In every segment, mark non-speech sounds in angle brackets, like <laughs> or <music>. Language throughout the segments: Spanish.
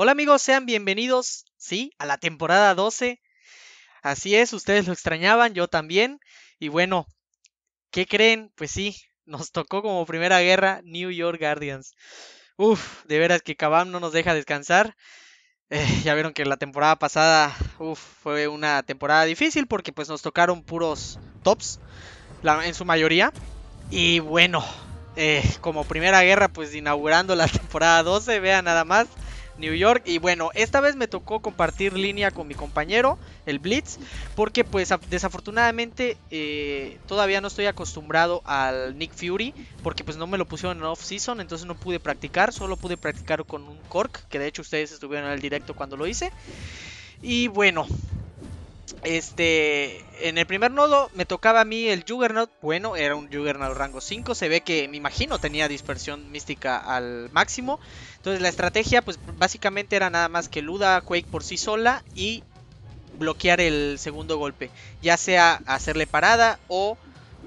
Hola amigos, sean bienvenidos, sí, a la temporada 12. Así es, ustedes lo extrañaban, yo también. Y bueno, ¿qué creen? Pues sí, nos tocó como primera guerra New York Guardians. Uf, de veras que Kabam no nos deja descansar. Eh, ya vieron que la temporada pasada uf, fue una temporada difícil porque pues nos tocaron puros tops en su mayoría. Y bueno, eh, como primera guerra pues inaugurando la <laughs> temporada 12, vean nada más. New York. Y bueno, esta vez me tocó compartir línea con mi compañero, el Blitz, porque pues desafortunadamente eh, todavía no estoy acostumbrado al Nick Fury, porque pues no me lo pusieron en off-season, entonces no pude practicar, solo pude practicar con un Cork, que de hecho ustedes estuvieron en el directo cuando lo hice. Y bueno, este, en el primer nodo me tocaba a mí el Juggernaut. Bueno, era un Juggernaut rango 5. Se ve que, me imagino, tenía dispersión mística al máximo. Entonces la estrategia, pues básicamente era nada más que Luda Quake por sí sola y bloquear el segundo golpe. Ya sea hacerle parada o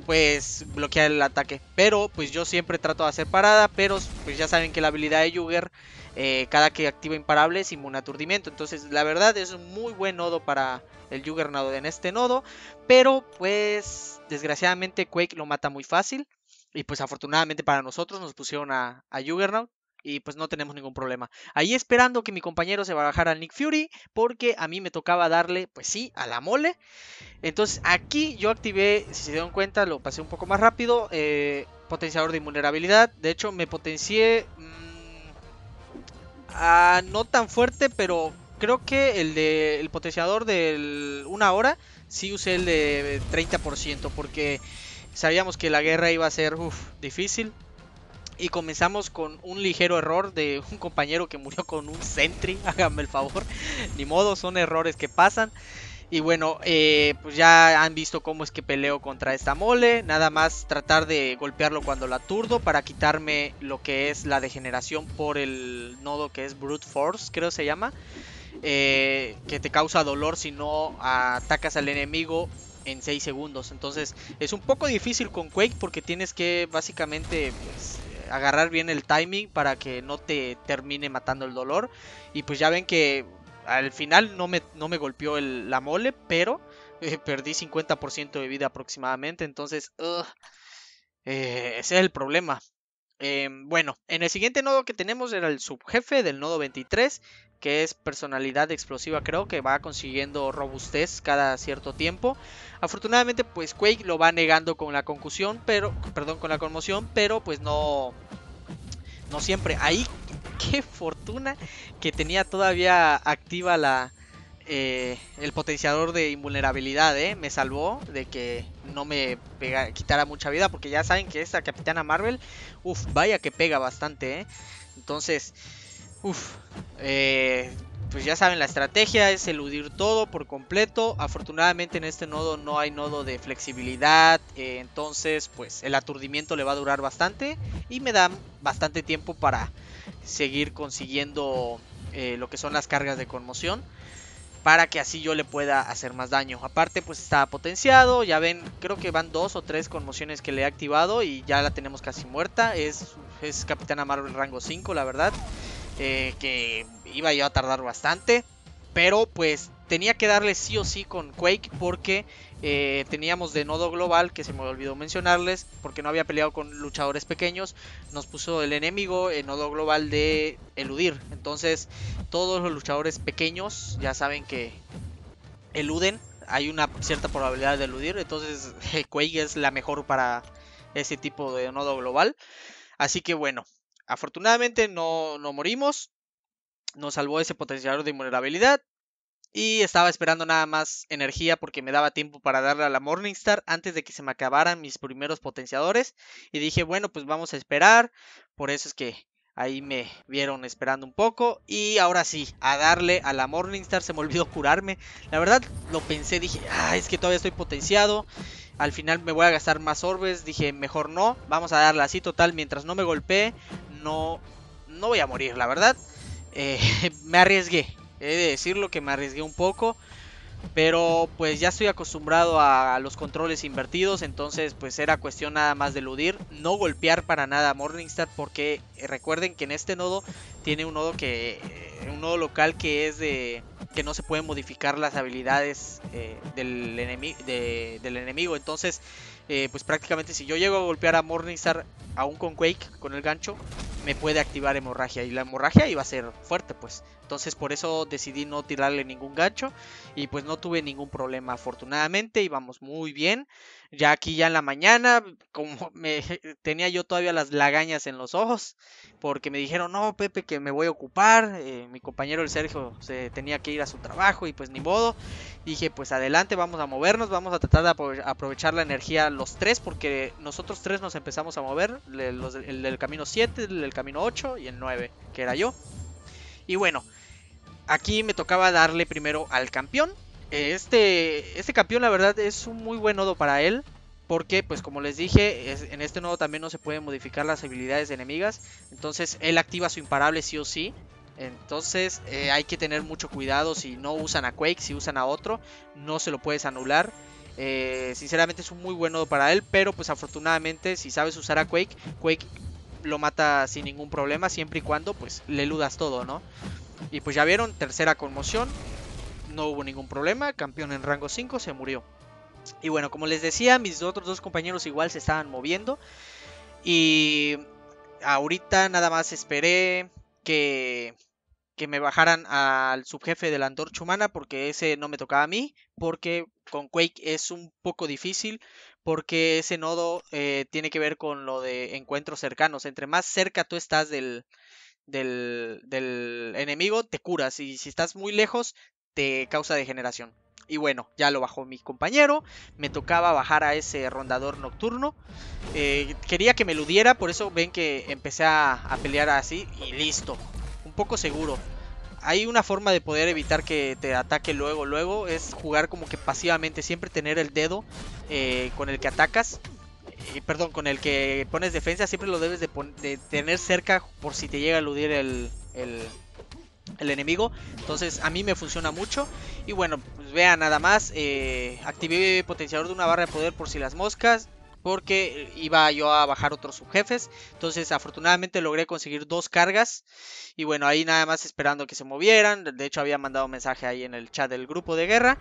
pues bloquear el ataque. Pero pues yo siempre trato de hacer parada, pero pues ya saben que la habilidad de Jugger, eh, cada que activa imparable, es un aturdimiento. Entonces la verdad es un muy buen nodo para el Juggernaut en este nodo, pero pues desgraciadamente Quake lo mata muy fácil. Y pues afortunadamente para nosotros nos pusieron a, a Juggernaut y pues no tenemos ningún problema. Ahí esperando que mi compañero se bajara al Nick Fury, porque a mí me tocaba darle, pues sí, a la mole. Entonces aquí yo activé, si se dieron cuenta, lo pasé un poco más rápido, eh, potenciador de invulnerabilidad. De hecho, me potencié mm, ah, no tan fuerte, pero creo que el de el potenciador de una hora sí usé el de 30%, porque sabíamos que la guerra iba a ser difícil y comenzamos con un ligero error de un compañero que murió con un sentry, <laughs> háganme el favor, ni modo, son errores que pasan. Y bueno, eh, pues ya han visto cómo es que peleo contra esta mole. Nada más tratar de golpearlo cuando la aturdo para quitarme lo que es la degeneración por el nodo que es Brute Force, creo se llama. Eh, que te causa dolor si no atacas al enemigo en 6 segundos. Entonces es un poco difícil con Quake porque tienes que básicamente pues, agarrar bien el timing para que no te termine matando el dolor. Y pues ya ven que al final no me, no me golpeó la mole, pero eh, perdí 50% de vida aproximadamente. Entonces, eh, ese es el problema. Em, bueno, en el siguiente nodo que tenemos era el subjefe del nodo 23, que es personalidad explosiva creo, que va consiguiendo robustez cada cierto tiempo. Afortunadamente pues Quake lo va negando con la concusión, pero, perdón, con la conmoción, pero pues no, no siempre. Ahí, <laughs> qué fortuna que tenía todavía activa la, eh, el potenciador de invulnerabilidad, eh, Me salvó de que no me quitara mucha vida, porque ya saben que esta Capitana Marvel, uff, vaya que pega bastante, eh. Entonces, uff, pues ya saben, la estrategia es eludir todo por completo. Afortunadamente en este nodo no hay nodo de flexibilidad, entonces pues el aturdimiento le va a durar bastante y me da bastante tiempo para seguir consiguiendo lo que son las cargas de conmoción para que así yo le pueda hacer más daño. Aparte pues está potenciado, ya ven, creo que van dos o tres conmociones que le he activado y ya la tenemos casi muerta. Es, es Capitana Marvel rango 5, la verdad, eh, que iba yo a tardar bastante, pero pues tenía que darle sí o sí con Quake porque eh, teníamos de nodo global, que se me olvidó mencionarles, porque no había peleado con luchadores pequeños, nos puso el enemigo en nodo global de eludir. Entonces todos los luchadores pequeños ya saben que eluden, hay una cierta probabilidad de eludir, entonces <laughs> Quake es la mejor para ese tipo de nodo global. Así que bueno, afortunadamente no, no morimos, nos salvó ese potenciador de vulnerabilidad y estaba esperando nada más energía porque me daba tiempo para darle a la Morningstar antes de que se me acabaran mis primeros potenciadores. Y dije, bueno, pues vamos a esperar. Por eso es que ahí me vieron esperando un poco. Y ahora sí, a darle a la Morningstar. Se me olvidó curarme. La verdad lo pensé, dije, ah, es que todavía estoy potenciado. Al final me voy a gastar más orbes. Dije, mejor no. Vamos a darle así total. Mientras no me golpee, no, no voy a morir, la verdad. Eh, <laughs> me arriesgué, He de decirlo que me arriesgué un poco. Pero pues ya estoy acostumbrado a, los controles invertidos. Entonces pues era cuestión nada más de eludir. No golpear para nada a Morningstar. Porque eh, recuerden que en este nodo tiene un nodo que... Eh, un nodo local que es de... Que no se pueden modificar las habilidades eh, del, del enemigo. Entonces eh, pues prácticamente si yo llego a golpear a Morningstar aún con Quake, con el gancho, me puede activar hemorragia. Y la hemorragia iba a ser fuerte, pues. Entonces por eso decidí no tirarle ningún gancho. Y pues no tuve ningún problema, afortunadamente. Íbamos muy bien. Ya aquí, ya en la mañana, como <laughs> me, <laughs> tenía yo todavía las lagañas en los ojos, porque me dijeron, no, Pepe, que me voy a ocupar. Eh, mi compañero el Sergio se tenía que ir a su trabajo y pues ni modo. Dije, pues adelante, vamos a movernos, vamos a tratar de aprovechar la energía los tres, porque nosotros tres nos empezamos a mover, el del camino 7, el del camino 8 y el 9, que era yo. Y bueno, aquí me tocaba darle primero al campeón eh, este, este campeón la verdad es un muy buen nodo para él. Porque, pues como les dije, en este nodo también no se pueden modificar las habilidades de enemigas. Entonces él activa su imparable sí o sí. Entonces eh, hay que tener mucho cuidado si no usan a Quake, si usan a otro, no se lo puedes anular. Eh, sinceramente es un muy buen nodo para él, pero pues afortunadamente si sabes usar a Quake, Quake lo mata sin ningún problema, siempre y cuando pues le eludas todo, ¿no? Y pues ya vieron, tercera conmoción, no hubo ningún problema, campeón en rango 5 se murió. Y bueno, como les decía, mis otros dos compañeros igual se estaban moviendo. Y ahorita nada más esperé que, me bajaran al subjefe de la antorcha humana porque ese no me tocaba a mí, porque con Quake es un poco difícil, porque ese nodo eh, tiene que ver con lo de encuentros cercanos. Entre más cerca tú estás del, del, del enemigo, te curas y si estás muy lejos, te causa degeneración. Y bueno, ya lo bajó mi compañero. Me tocaba bajar a ese rondador nocturno. Eh, quería que me eludiera, por eso ven que empecé a, pelear así y listo. Un poco seguro. Hay una forma de poder evitar que te ataque luego, luego. Es jugar como que pasivamente, siempre tener el dedo eh, con el que atacas. y perdón, con el que pones defensa, siempre lo debes de, tener cerca por si te llega a eludir el el enemigo. Entonces a mí me funciona mucho. Y bueno, pues vean nada más. Eh, activé potenciador de una barra de poder por si las moscas. Porque eh, iba yo a bajar otros subjefes. Entonces afortunadamente logré conseguir dos cargas. Y bueno, ahí nada más esperando que se movieran. De hecho había mandado mensaje ahí en el chat del grupo de guerra.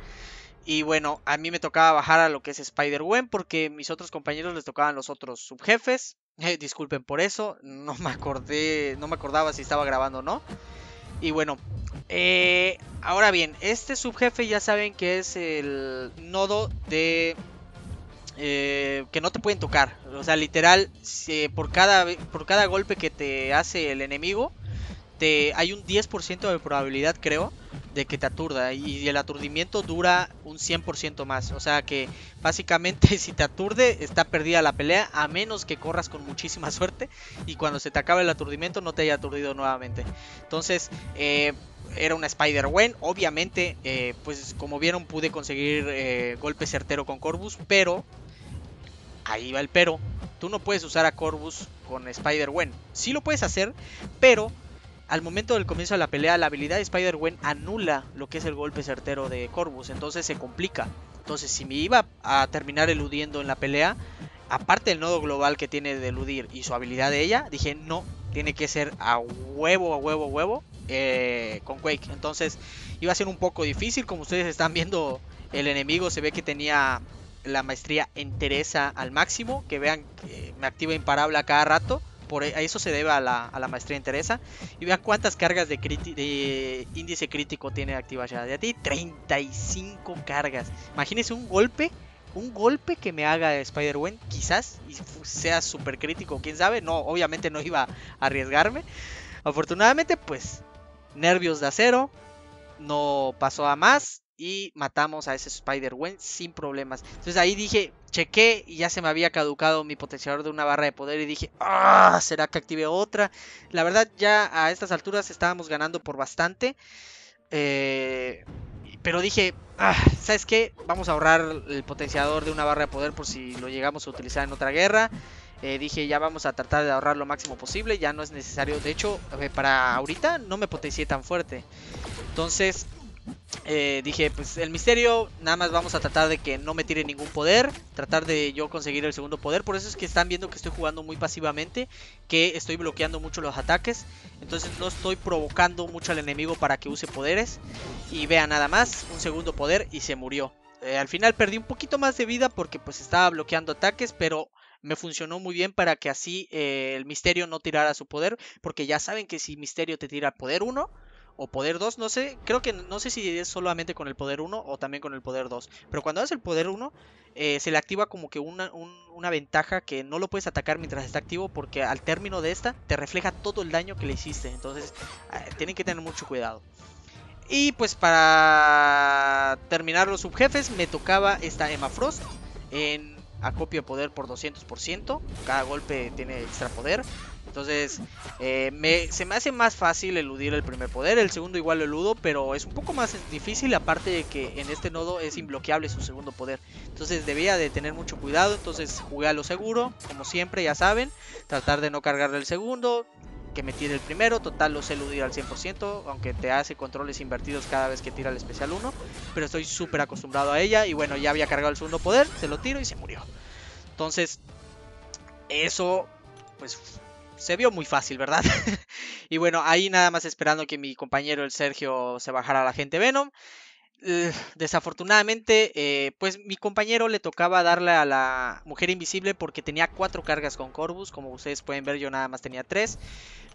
Y bueno, a mí me tocaba bajar a lo que es Spider-Gwen porque mis otros compañeros les tocaban los otros subjefes. <laughs> disculpen por eso, no me acordé, no me acordaba si estaba grabando o no. Y bueno, eh, ahora bien, este subjefe ya saben que es el nodo de... Eh, que no te pueden tocar. O sea, literal, eh, por, cada, por cada golpe que te hace el enemigo, te, hay un 10% de probabilidad, creo, de que te aturda y el aturdimiento dura un 100% más. O sea que básicamente <laughs> si te aturde está perdida la pelea a menos que corras con muchísima <laughs> suerte y cuando se te acabe el aturdimiento no te haya aturdido nuevamente. Entonces eh, era una Spider-Wen. Obviamente eh, pues como vieron pude conseguir eh, golpe certero con Corvus pero ahí va el pero. Tú no puedes usar a Corvus con Spider-Wen. Sí lo puedes hacer pero al momento del comienzo de la pelea, la habilidad de Spider-Gwen anula lo que es el golpe certero de Corvus, entonces se complica. Entonces, si me iba a terminar eludiendo en la pelea, aparte del nodo global que tiene de eludir y su habilidad de ella, dije, no, tiene que ser a huevo, a huevo, a huevo eh, con Quake. Entonces, iba a ser un poco difícil, como ustedes están viendo, el enemigo se ve que tenía la maestría entereza al máximo, que vean que me activa imparable a cada rato por e, a eso se debe a la, maestría de Teresa. Y vea cuántas cargas de, índice crítico tiene activa ya. de ti. 35 cargas. Imagínense un golpe. Un golpe que me haga Spider-Wen, quizás, y sea súper crítico, quién sabe. No, obviamente no iba a arriesgarme. Afortunadamente, pues, nervios de acero, no pasó a más y matamos a ese Spider-Gwen sin problemas. Entonces ahí dije, chequé y ya se me había caducado mi potenciador de una barra de poder y dije, ah, ¿será que active otra? La verdad ya a estas alturas estábamos ganando por bastante. Eh, pero dije, ah, ¿sabes qué? Vamos a ahorrar el potenciador de una barra de poder por si lo llegamos a utilizar en otra guerra. Eh, dije, ya vamos a tratar de ahorrar lo máximo posible, ya no es necesario. De hecho, eh, para ahorita no me potencié tan fuerte. Entonces, eh, dije, pues el misterio, nada más vamos a tratar de que no me tire ningún poder, tratar de yo conseguir el segundo poder, por eso es que están viendo que estoy jugando muy pasivamente, que estoy bloqueando mucho los ataques, entonces no estoy provocando mucho al enemigo para que use poderes, y vea nada más, un segundo poder y se murió. Eh, al final perdí un poquito más de vida porque pues estaba bloqueando ataques, pero me funcionó muy bien para que así eh, el misterio no tirara su poder, porque ya saben que si misterio te tira poder 1, o poder 2, no sé, creo que no sé si es solamente con el poder 1 o también con el poder 2, pero cuando haces el poder 1 eh, se le activa como que una, ventaja que no lo puedes atacar mientras está activo porque al término de esta te refleja todo el daño que le hiciste, entonces ah, tienen que tener mucho cuidado. Y pues para terminar los subjefes me tocaba esta Emma Frost en acopio de poder por 200%, cada golpe tiene extra poder, entonces, eh, se me hace más fácil eludir el primer poder. El segundo igual lo eludo, pero es un poco más difícil. Aparte de que en este nodo es imbloqueable su segundo poder. Entonces debía de tener mucho cuidado. Entonces jugué a lo seguro, como siempre, ya saben. Tratar de no cargarle el segundo, que me tire el primero. Total, lo sé eludir al 100%, aunque te hace controles invertidos cada vez que tira el especial 1. Pero estoy súper acostumbrado a ella. Y bueno, ya había cargado el segundo poder, se lo tiro y se murió. Entonces, eso, pues se vio muy fácil, ¿verdad? <laughs> y bueno, ahí nada más esperando que mi compañero el Sergio se bajara a la gente Venom. desafortunadamente, eh, pues mi compañero le tocaba darle a la mujer invisible porque tenía cuatro cargas con Corvus. Como ustedes pueden ver, yo nada más tenía tres.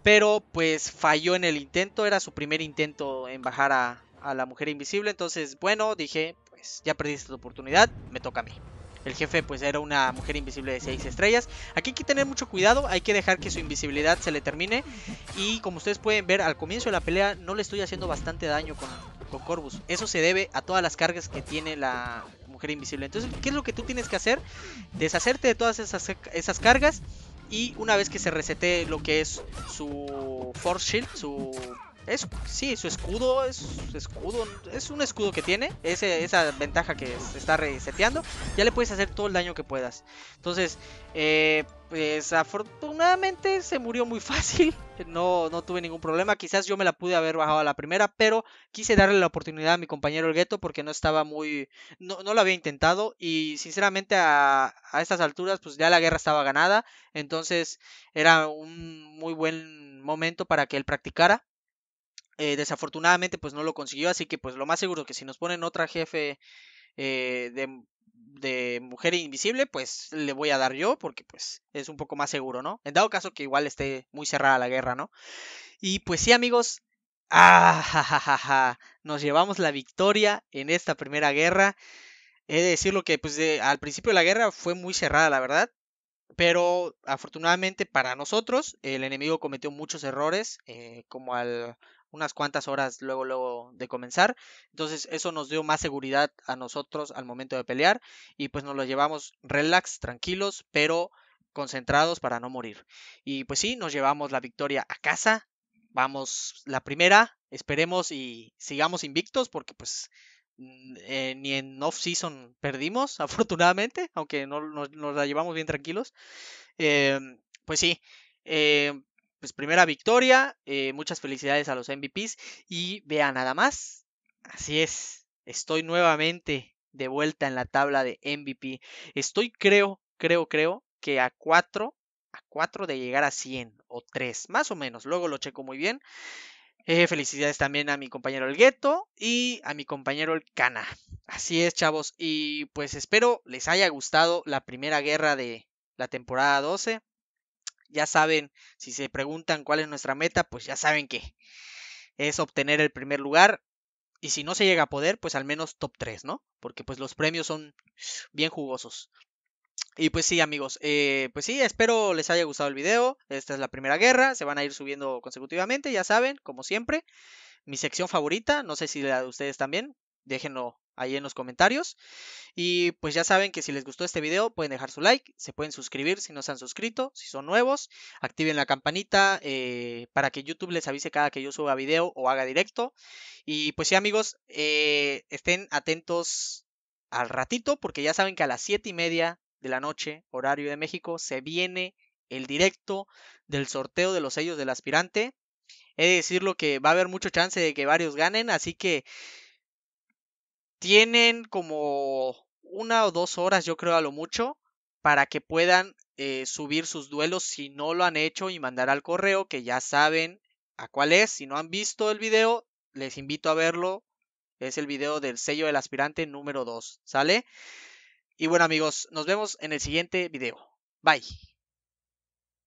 Pero pues falló en el intento. Era su primer intento en bajar a, la mujer invisible. Entonces, bueno, dije, pues ya perdiste tu oportunidad. Me toca a mí. El jefe pues era una mujer invisible de 6 estrellas. Aquí hay que tener mucho cuidado, hay que dejar que su invisibilidad se le termine. Y como ustedes pueden ver, al comienzo de la pelea no le estoy haciendo bastante daño con, Corvus. Eso se debe a todas las cargas que tiene la mujer invisible. Entonces, ¿qué es lo que tú tienes que hacer? Deshacerte de todas esas, esas cargas. Y una vez que se resete lo que es su Force Shield, su es, sí, su escudo es escudo es un escudo que tiene, esa ventaja que se está reseteando. Ya le puedes hacer todo el daño que puedas. Entonces, eh, pues afortunadamente se murió muy fácil. <laughs> No, no tuve ningún problema. Quizás yo me la pude haber bajado a la primera, pero quise darle la oportunidad a mi compañero el gueto porque no estaba muy. No, lo había intentado y sinceramente a, a estas alturas, pues ya la guerra estaba ganada. Entonces, era un muy buen momento para que él practicara. Eh, desafortunadamente pues no lo consiguió, así que pues lo más seguro que si nos ponen otra jefe eh, mm, de, mujer invisible, pues le voy a dar yo porque pues es un poco más seguro, ¿no? En dado caso que igual esté muy cerrada la guerra, ¿no? Y pues sí amigos, ah, <laughs> nos llevamos la victoria en esta primera guerra. He de decirlo que pues al principio de la guerra fue muy cerrada, la verdad. Pero afortunadamente para nosotros el enemigo cometió muchos errores, eh, como al unas cuantas horas luego, luego de comenzar. Entonces eso nos dio más seguridad a nosotros al momento de pelear y pues nos lo llevamos relax, tranquilos, pero concentrados para no morir. Y pues sí, nos llevamos la victoria a casa. Vamos la primera, esperemos y sigamos invictos porque pues eh, ni en off-season perdimos, <laughs> afortunadamente, aunque no, nos la llevamos bien tranquilos. Em, pues sí, em, pues, primera victoria, eh, muchas felicidades a los MVPs y vea nada más, así es, estoy nuevamente de vuelta en la tabla de MVP. Estoy creo, creo, creo que a 4, a 4 de llegar a 100 o 3, más o menos, luego lo checo muy bien. Eh, felicidades también a mi compañero el Gueto y a mi compañero el Cana. Así es, chavos. Y pues espero les haya gustado la primera guerra de la temporada 12 ya saben, si se preguntan cuál es nuestra meta, pues ya saben que es obtener el primer lugar. Y si no se llega a poder, pues al menos top 3, ¿no? Porque pues los premios son bien jugosos. Y pues sí, amigos, eh, pues sí, espero les haya gustado el video. Esta es la primera guerra, se van a ir subiendo consecutivamente, ya saben, como siempre. Mi sección favorita, no sé si la de ustedes también, déjenlo ahí en los comentarios. Y pues ya saben que si les gustó este video pueden dejar su like, se pueden suscribir si no se han suscrito, si son nuevos, activen la campanita eh, para que YouTube les avise cada que yo suba video o haga directo. Y pues sí amigos, eh, estén atentos al ratito porque ya saben que a las 7 y media de la noche, horario de México, se viene el directo del sorteo de los sellos del aspirante. He de decirlo que va a haber mucho chance de que varios ganen, así que tienen como una o dos horas, yo creo a lo mucho, para que puedan eh, subir sus duelos si no lo han hecho y mandar al correo que ya saben a cuál es. Si no han visto el video, les invito a verlo. Es el video del sello del aspirante número 2, ¿sale? Y bueno amigos, nos vemos en el siguiente video. Bye.